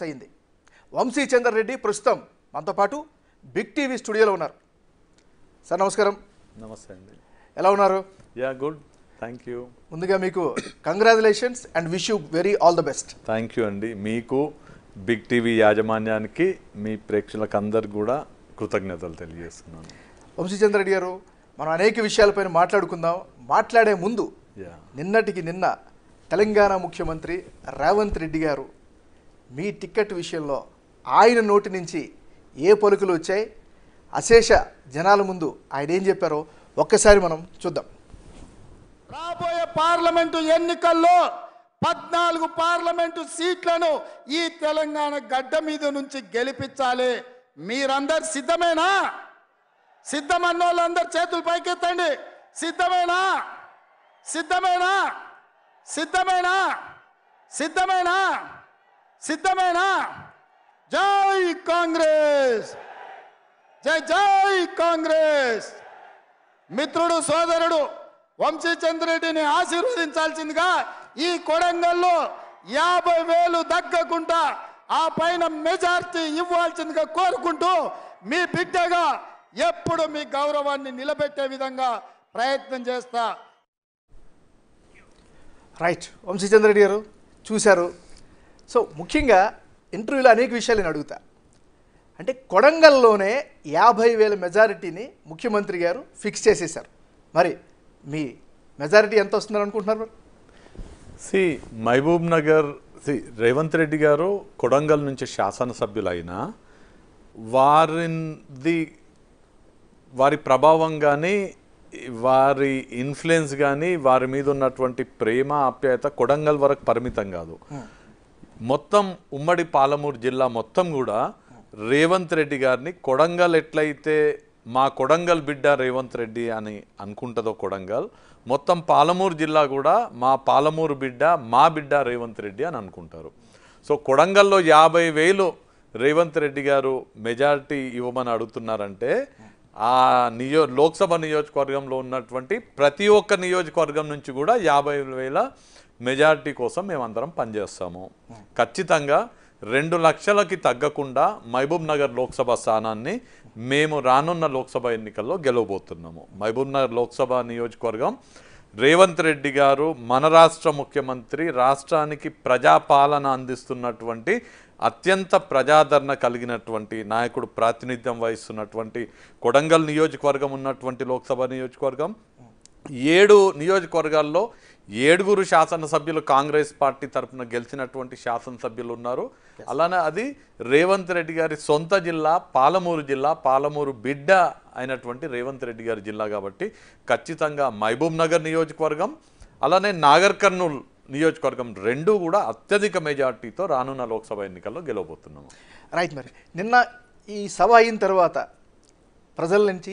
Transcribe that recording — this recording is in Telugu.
ఫిక్స్ అయింది వంశీ చందర్ రెడ్డి ప్రస్తుతం మనతో పాటు బిగ్ టీవీ స్టూడియోలో ఉన్నారు సార్ నమస్కారం నమస్తే అండి ఎలా ఉన్నారు యా గుడ్ థ్యాంక్ యూ ముందుగా మీకు congratulations and wish you very all the best thank you అండి మీకు బిగ్ టీవీ యాజమాన్యానికి మీ ప్రేక్షకులకు కూడా కృతజ్ఞతలు తెలియజేస్తున్నాను వంశీచంద్ర రెడ్డి గారు మనం అనేక విషయాలపైన మాట్లాడుకుందాం మాట్లాడే ముందు నిన్నటికి నిన్న తెలంగాణ ముఖ్యమంత్రి రేవంత్ రెడ్డి గారు మీ టిక్కెట్ విషయంలో ఆయన నోటి నుంచి ఏ పలుకులు వచ్చాయి అశేష జనాల ముందు ఆయన ఏం చెప్పారో ఒక్కసారి మనం చూద్దాం రాబోయే పార్లమెంటు ఎన్నికల్లో పద్నాలుగు పార్లమెంటు సీట్లను ఈ తెలంగాణ గడ్డ మీద నుంచి గెలిపించాలి మీరందరు సిద్ధమేనా సిద్ధమన్న వాళ్ళందరూ చేతులు పైకెత్తండి సిద్ధమేనా సిద్ధమేనా సిద్ధమేనా సిద్ధమేనా సిద్ధమేనా జై కాంగ్రెస్ జై జై కాంగ్రెస్ మిత్రుడు సోదరుడు రెడ్డిని ఆశీర్వదించాల్సిందిగా ఈ కొడంగల్లో యాభై వేలు దగ్గకుండా ఆ పైన మెజార్టీ ఇవ్వాల్సిందిగా కోరుకుంటూ మీ బిడ్డగా ఎప్పుడు మీ గౌరవాన్ని నిలబెట్టే విధంగా ప్రయత్నం చేస్తా రైట్ వంశీచంద్రెడ్డి గారు చూశారు సో ముఖ్యంగా ఇంటర్వ్యూలో అనేక విషయాలు నేను అడుగుతా అంటే కొడంగల్లోనే యాభై వేల మెజారిటీని ముఖ్యమంత్రి గారు ఫిక్స్ చేసేశారు మరి మీ మెజారిటీ ఎంత వస్తుందని అనుకుంటున్నారు మరి సి మహబూబ్ నగర్ సి రేవంత్ రెడ్డి గారు కొడంగల్ నుంచి శాసనసభ్యులైన వారిది వారి ప్రభావం కానీ వారి ఇన్ఫ్లుయెన్స్ కానీ వారి మీద ఉన్నటువంటి ప్రేమ ఆప్యాయత కొడంగల్ వరకు పరిమితం కాదు మొత్తం ఉమ్మడి పాలమూరు జిల్లా మొత్తం కూడా రేవంత్ రెడ్డి గారిని కొడంగల్ ఎట్లయితే మా కొడంగల్ బిడ్డ రేవంత్ రెడ్డి అని అనుకుంటుందో కొడంగల్ మొత్తం పాలమూరు జిల్లా కూడా మా పాలమూరు బిడ్డ మా బిడ్డ రేవంత్ రెడ్డి అని అనుకుంటారు సో కొడంగల్లో యాభై వేలు రేవంత్ రెడ్డి గారు మెజారిటీ ఇవ్వమని అడుగుతున్నారంటే ఆ నియో లోక్సభ నియోజకవర్గంలో ఉన్నటువంటి ప్రతి ఒక్క నియోజకవర్గం నుంచి కూడా యాభై వేల మెజారిటీ కోసం మేమందరం పనిచేస్తాము ఖచ్చితంగా రెండు లక్షలకి తగ్గకుండా మహబూబ్ నగర్ లోక్సభ స్థానాన్ని మేము రానున్న లోక్సభ ఎన్నికల్లో గెలవబోతున్నాము మహబూబ్ నగర్ లోక్సభ నియోజకవర్గం రేవంత్ రెడ్డి గారు మన రాష్ట్ర ముఖ్యమంత్రి రాష్ట్రానికి ప్రజాపాలన అందిస్తున్నటువంటి అత్యంత ప్రజాదరణ కలిగినటువంటి నాయకుడు ప్రాతినిధ్యం వహిస్తున్నటువంటి కొడంగల్ నియోజకవర్గం ఉన్నటువంటి లోక్సభ నియోజకవర్గం ఏడు నియోజకవర్గాల్లో ఏడుగురు శాసనసభ్యులు కాంగ్రెస్ పార్టీ తరఫున గెలిచినటువంటి శాసనసభ్యులు ఉన్నారు అలానే అది రేవంత్ రెడ్డి గారి సొంత జిల్లా పాలమూరు జిల్లా పాలమూరు బిడ్డ అయినటువంటి రేవంత్ రెడ్డి గారి జిల్లా కాబట్టి ఖచ్చితంగా మహబూబ్ నగర్ నియోజకవర్గం అలానే నాగర్ కర్నూల్ నియోజకవర్గం రెండూ కూడా అత్యధిక మెజార్టీతో రానున్న లోక్సభ ఎన్నికల్లో గెలవబోతున్నాము రైట్ మరి నిన్న ఈ సభ అయిన తర్వాత ప్రజల నుంచి